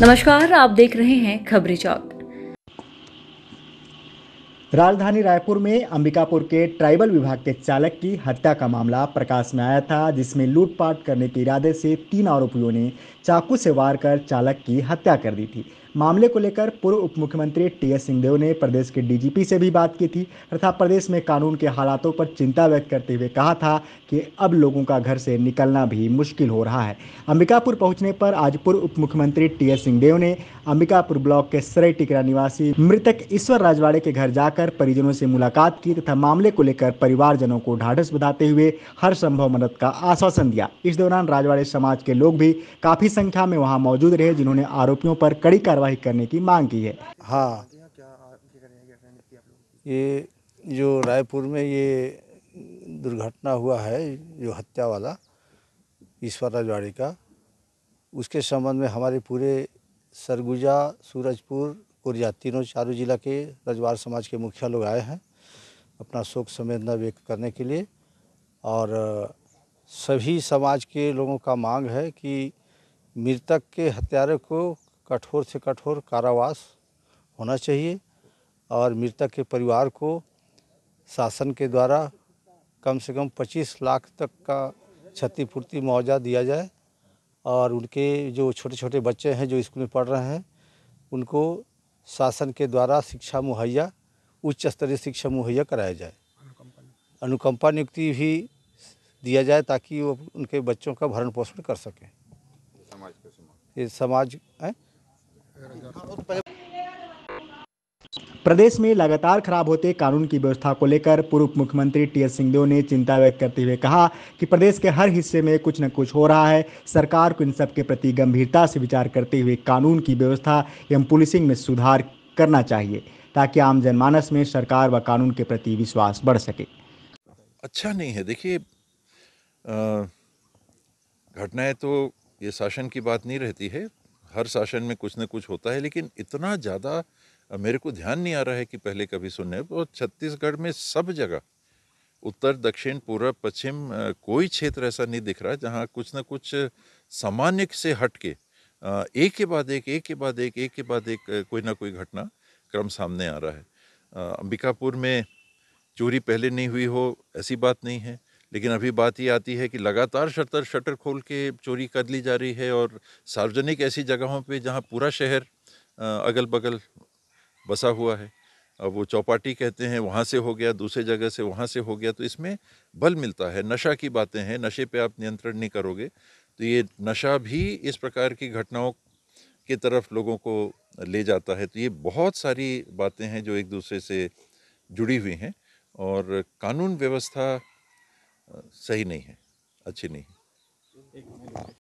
नमस्कार आप देख रहे हैं खबरी चौक राजधानी रायपुर में अंबिकापुर के ट्राइबल विभाग के चालक की हत्या का मामला प्रकाश में आया था जिसमें लूटपाट करने के इरादे से तीन आरोपियों ने चाकू से वार कर चालक की हत्या कर दी थी मामले को लेकर पूर्व उप मुख्यमंत्री टी एस सिंहदेव ने प्रदेश के डीजीपी से भी बात की थी तथा प्रदेश में कानून के हालातों पर चिंता व्यक्त करते हुए कहा था कि अब लोगों का घर से निकलना भी मुश्किल हो रहा है अंबिकापुर पहुंचने पर आज पूर्व उप मुख्यमंत्री टी एस सिंहदेव ने अंबिकापुर ब्लॉक के सरे टिकरा निवासी मृतक ईश्वर राजवाड़े के घर जाकर परिजनों से मुलाकात की तथा मामले को लेकर परिवारजनों को ढाढ़स बताते हुए हर संभव मदद का आश्वासन दिया इस दौरान राजवाड़े समाज के लोग भी काफी संख्या में वहां मौजूद रहे जिन्होंने आरोपियों पर कड़ी कार्रवाई कार्यवाही करने की मांग की है हाँ ये जो रायपुर में ये दुर्घटना हुआ है जो हत्या वाला ईश्वर राजवाड़ी का उसके संबंध में हमारे पूरे सरगुजा सूरजपुर कोरिया तीनों चारों जिला के रजवार समाज के मुखिया लोग आए हैं अपना शोक संवेदना व्यक्त करने के लिए और सभी समाज के लोगों का मांग है कि मृतक के हत्यारे को कठोर से कठोर कारावास होना चाहिए और मृतक के परिवार को शासन के द्वारा कम से कम 25 लाख तक का क्षतिपूर्ति मुआवजा दिया जाए और उनके जो छोटे छोटे बच्चे हैं जो स्कूल में पढ़ रहे हैं उनको शासन के द्वारा शिक्षा मुहैया उच्च स्तरीय शिक्षा मुहैया कराया जाए अनुकंपा नियुक्ति भी दिया जाए ताकि वो उनके बच्चों का भरण पोषण कर सकें समाज के समाज ये समाज है प्रदेश में लगातार खराब होते कानून की व्यवस्था को लेकर पूर्व मुख्यमंत्री टीएस सिंहदेव ने चिंता व्यक्त करते हुए कहा कि प्रदेश के हर हिस्से में कुछ न कुछ हो रहा है सरकार को इन सब के प्रति गंभीरता से विचार करते हुए कानून की व्यवस्था एवं पुलिसिंग में सुधार करना चाहिए ताकि आम जनमानस में सरकार व कानून के प्रति विश्वास बढ़ सके अच्छा नहीं है देखिए घटनाएं तो ये शासन की बात नहीं रहती है हर शासन में कुछ ना कुछ होता है लेकिन इतना ज़्यादा मेरे को ध्यान नहीं आ रहा है कि पहले कभी सुनने और छत्तीसगढ़ में सब जगह उत्तर दक्षिण पूर्व पश्चिम कोई क्षेत्र ऐसा नहीं दिख रहा जहाँ कुछ ना कुछ सामान्य से हट के एक के बाद एक एक के बाद एक एक के बाद एक कोई ना कोई घटना क्रम सामने आ रहा है अंबिकापुर में चोरी पहले नहीं हुई हो ऐसी बात नहीं है लेकिन अभी बात ये आती है कि लगातार शटर शटर खोल के चोरी कर ली जा रही है और सार्वजनिक ऐसी जगहों पे जहाँ पूरा शहर अगल बगल बसा हुआ है अब वो चौपाटी कहते हैं वहाँ से हो गया दूसरे जगह से वहाँ से हो गया तो इसमें बल मिलता है नशा की बातें हैं नशे पे आप नियंत्रण नहीं करोगे तो ये नशा भी इस प्रकार की घटनाओं की तरफ लोगों को ले जाता है तो ये बहुत सारी बातें हैं जो एक दूसरे से जुड़ी हुई हैं और कानून व्यवस्था सही नहीं है अच्छी नहीं है